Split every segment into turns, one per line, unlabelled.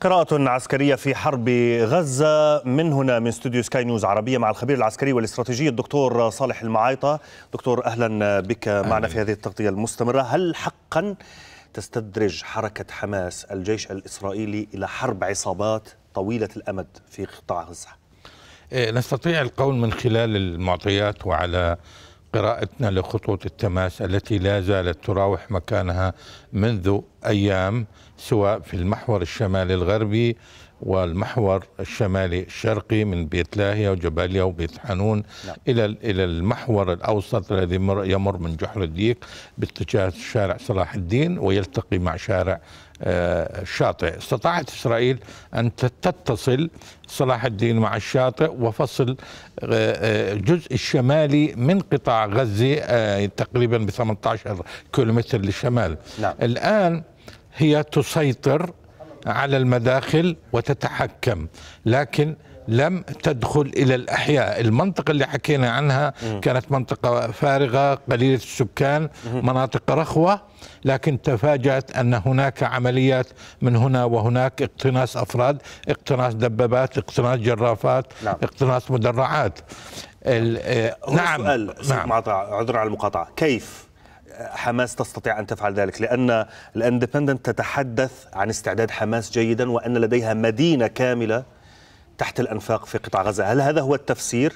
قراءة عسكرية في حرب غزة من هنا من استوديو سكاي نيوز عربية مع الخبير العسكري والاستراتيجي الدكتور صالح المعايطة دكتور أهلا بك معنا أهلا. في هذه التغطية المستمرة هل حقا تستدرج حركة حماس الجيش الإسرائيلي إلى حرب عصابات طويلة الأمد في قطاع غزة؟
إيه، نستطيع القول من خلال المعطيات وعلى قراءتنا لخطوط التماس التي لا زالت تراوح مكانها منذ ايام سواء في المحور الشمالي الغربي والمحور الشمالي الشرقي من بيت لاهيا وجباليا وبيت حنون لا. نعم. الى الى المحور الاوسط الذي يمر من جحر الديك باتجاه شارع صلاح الدين ويلتقي مع شارع آه، الشاطئ استطاعت إسرائيل أن تتصل صلاح الدين مع الشاطئ وفصل آه، آه، الجزء الشمالي من قطاع غزة تقريبا ب 18 كيلومتر للشمال نعم. الآن هي تسيطر على المداخل وتتحكم لكن لم تدخل إلى الأحياء المنطقة اللي حكينا عنها كانت منطقة فارغة قليلة السكان مناطق رخوة لكن تفاجأت أن هناك عمليات من هنا وهناك اقتناص أفراد اقتناص دبابات اقتناص جرافات نعم. اقتناص مدرعات
آه، نعم سؤال نعم. عذرا على المقاطعة كيف حماس تستطيع أن تفعل ذلك لأن الاندبندنت تتحدث عن استعداد حماس جيدا وأن لديها مدينة كاملة تحت الأنفاق في قطاع غزة هل هذا هو التفسير؟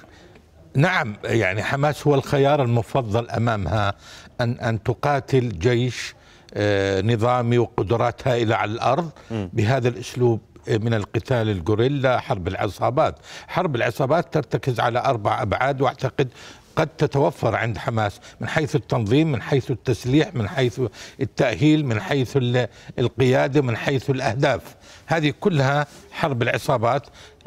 نعم يعني حماس هو الخيار المفضل أمامها أن, أن تقاتل جيش آه، نظامي وقدرات هائلة على الأرض بهذا الأسلوب آه، من القتال الغوريلا حرب العصابات حرب العصابات ترتكز على أربع أبعاد وأعتقد قد تتوفر عند حماس من حيث التنظيم من حيث التسليح من حيث التأهيل من حيث القيادة من حيث الأهداف هذه كلها حرب العصابات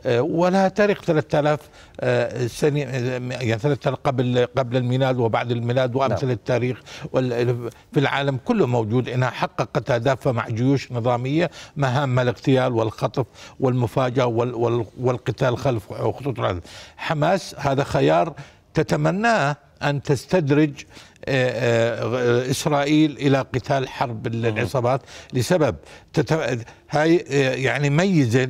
آه، ولها تاريخ 3000 آه، سنه آه، يعني 3000 قبل قبل الميلاد وبعد الميلاد وامثله نعم. التاريخ في العالم كله موجود انها حققت اهدافها مع جيوش نظاميه مهامها الاغتيال والخطف والمفاجاه والقتال خلف خطوط حماس هذا خيار تتمناه أن تستدرج آه، آه، اسرائيل الى قتال حرب العصابات لسبب هاي آه، يعني ميزه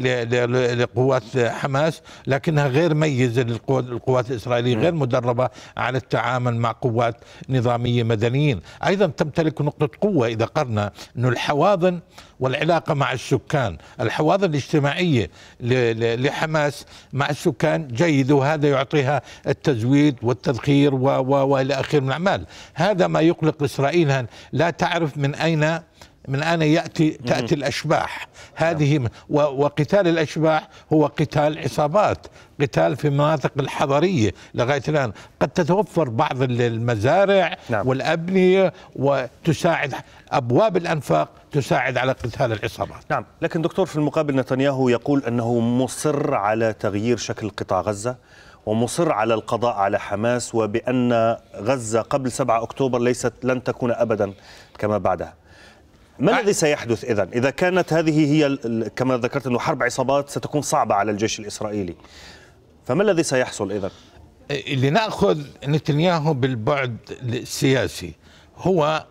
لقوات حماس لكنها غير ميزه للقوات الاسرائيليه غير مدربه على التعامل مع قوات نظاميه مدنيين ايضا تمتلك نقطه قوه اذا قرنا انه الحواضن والعلاقه مع السكان الحواضن الاجتماعيه لحماس مع السكان جيد وهذا يعطيها التزويد والتذخير والى اخره من الاعمال هذا ما يقلق إسرائيل لا تعرف من أين من أين يأتي تأتي الأشباح نعم. هذه وقتال الأشباح هو قتال عصابات قتال في المناطق الحضرية لغاية الآن قد تتوفر بعض المزارع نعم. والأبنية وتساعد أبواب الأنفاق تساعد على قتال العصابات نعم
لكن دكتور في المقابل نتنياهو يقول أنه مصر على تغيير شكل قطاع غزة ومصر على القضاء على حماس وبأن غزة قبل 7 أكتوبر ليست لن تكون أبدا كما بعدها ما الذي سيحدث إذا؟ إذا كانت هذه هي كما ذكرت أنه حرب عصابات ستكون صعبة على الجيش الإسرائيلي فما الذي سيحصل إذا؟
لنأخذ نتنياهو بالبعد السياسي هو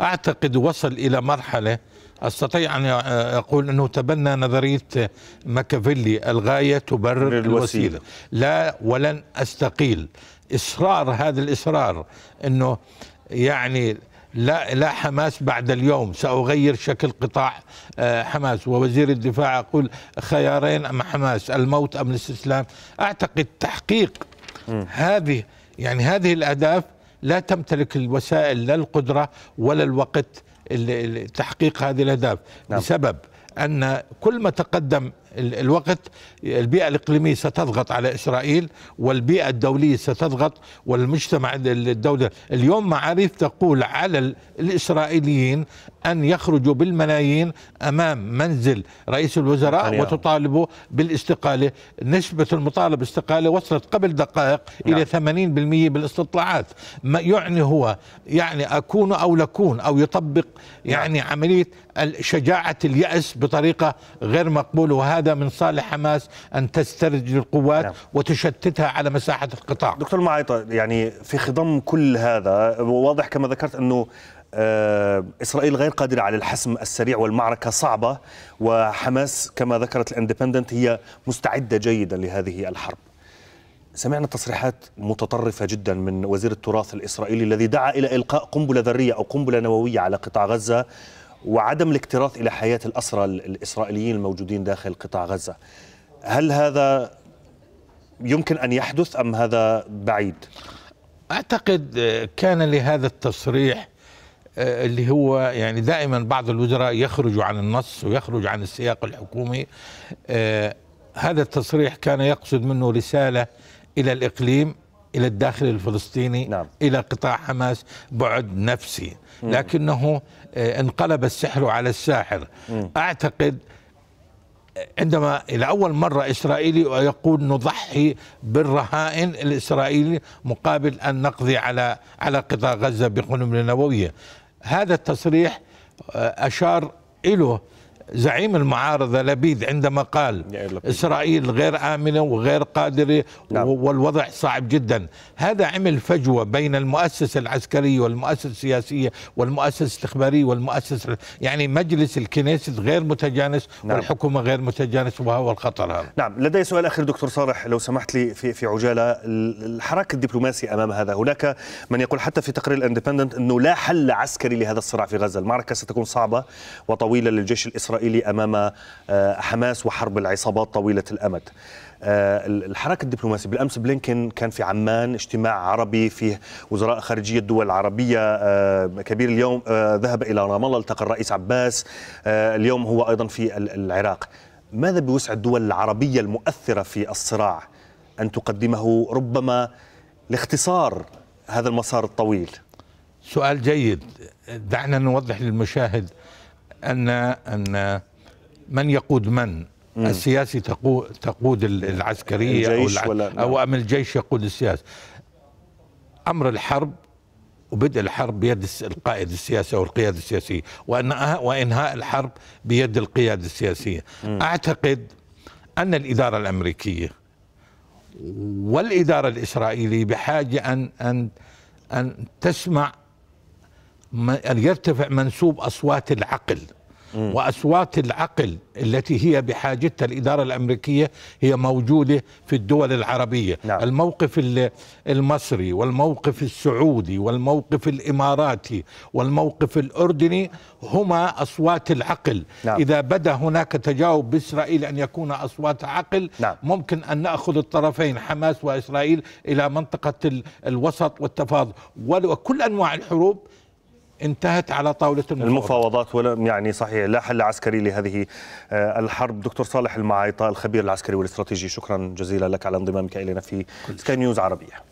أعتقد وصل إلى مرحلة استطيع ان اقول انه تبنى نظريه ماكافيلي الغايه تبرر الوسيله, الوسيلة. لا ولن استقيل اصرار هذا الاصرار انه يعني لا لا حماس بعد اليوم ساغير شكل قطاع آه، حماس ووزير الدفاع يقول خيارين ام حماس الموت ام الاستسلام اعتقد تحقيق م. هذه يعني هذه الاهداف لا تمتلك الوسائل لا القدره ولا الوقت تحقيق هذه الاهداف نعم. بسبب ان كل ما تقدم الوقت البيئه الاقليميه ستضغط على اسرائيل والبيئه الدوليه ستضغط والمجتمع الدولي اليوم معاريف تقول على الاسرائيليين أن يخرجوا بالملايين أمام منزل رئيس الوزراء وتطالبوا بالاستقالة نسبة المطالب باستقالة وصلت قبل دقائق نعم. إلى 80% بالاستطلاعات ما يعني هو يعني أكون أو لكون أو يطبق نعم. يعني نعم. عملية شجاعة اليأس بطريقة غير مقبولة وهذا من صالح حماس أن تسترج القوات نعم. وتشتتها على مساحة القطاع
دكتور معيطة يعني في خضم كل هذا واضح كما ذكرت أنه آه، إسرائيل غير قادرة على الحسم السريع والمعركة صعبة وحماس كما ذكرت الاندبندنت هي مستعدة جيدا لهذه الحرب سمعنا تصريحات متطرفة جدا من وزير التراث الإسرائيلي الذي دعا إلى إلقاء قنبلة ذرية أو قنبلة نووية على قطاع غزة وعدم الاكتراث إلى حياة الأسرى الإسرائيليين الموجودين داخل قطاع غزة هل هذا يمكن أن يحدث أم هذا بعيد؟ أعتقد كان لهذا التصريح آه،
اللي هو يعني دائما بعض الوزراء يخرج عن النص ويخرج عن السياق الحكومي آه، هذا التصريح كان يقصد منه رسالة إلى الإقليم إلى الداخل الفلسطيني نعم. إلى قطاع حماس بعد نفسي لكنه آه، انقلب السحر على الساحر أعتقد عندما لأول مرة إسرائيلي ويقول نضحي بالرهائن الإسرائيلي مقابل أن نقضي على على قطاع غزة بقنبلة نووية هذا التصريح آه، أشار إله زعيم المعارضة لبيد عندما قال إسرائيل غير آمنة وغير قادرة نعم. والوضع صعب جدا هذا عمل فجوة بين المؤسسة العسكرية والمؤسسة السياسية والمؤسسة الاستخبارية والمؤسسة يعني مجلس الكنيسة غير متجانس نعم. والحكومة غير متجانس وهو الخطر هذا
نعم لدي سؤال آخر دكتور صالح لو سمحت لي في, في عجالة الحراك الدبلوماسي أمام هذا هناك من يقول حتى في تقرير الاندبندنت أنه لا حل عسكري لهذا الصراع في غزة المعركة ستكون صعبة وطويلة للجيش الإسرائيلي الإسرائيلي أمام آه، حماس وحرب العصابات طويلة الأمد آه، الحركة الدبلوماسية بالأمس بلينكن كان في عمان اجتماع عربي فيه وزراء خارجية الدول العربية آه، كبير اليوم ذهب إلى رام الله التقى الرئيس عباس اليوم هو أيضا في العراق ماذا بوسع الدول العربية المؤثرة في الصراع أن تقدمه ربما لاختصار هذا المسار الطويل سؤال جيد
دعنا نوضح للمشاهد ان ان من يقود من مم. السياسي تقود, تقود العسكريه او, الع... ولا أو نعم. ام الجيش يقود السياسه امر الحرب وبدء الحرب بيد القائد السياسي او القياده السياسيه وان وانهاء الحرب بيد القياده السياسيه مم. اعتقد ان الاداره الامريكيه والاداره الاسرائيليه بحاجه ان ان ان تسمع ان يرتفع منسوب اصوات العقل وأصوات العقل التي هي بحاجتها الإدارة الأمريكية هي موجودة في الدول العربية نعم. الموقف المصري والموقف السعودي والموقف الإماراتي والموقف الأردني هما أصوات العقل نعم. إذا بدا هناك تجاوب بإسرائيل أن يكون أصوات عقل نعم. ممكن أن نأخذ الطرفين حماس وإسرائيل إلى منطقة الوسط والتفاضل وكل أنواع الحروب انتهت على طاولة المفاوضات
المفاوضات ولا يعني صحيح لا حل عسكري لهذه آه، الحرب دكتور صالح المعايطة الخبير العسكري والاستراتيجي شكرا جزيلا لك على انضمامك إلينا في سكاي نيوز عربية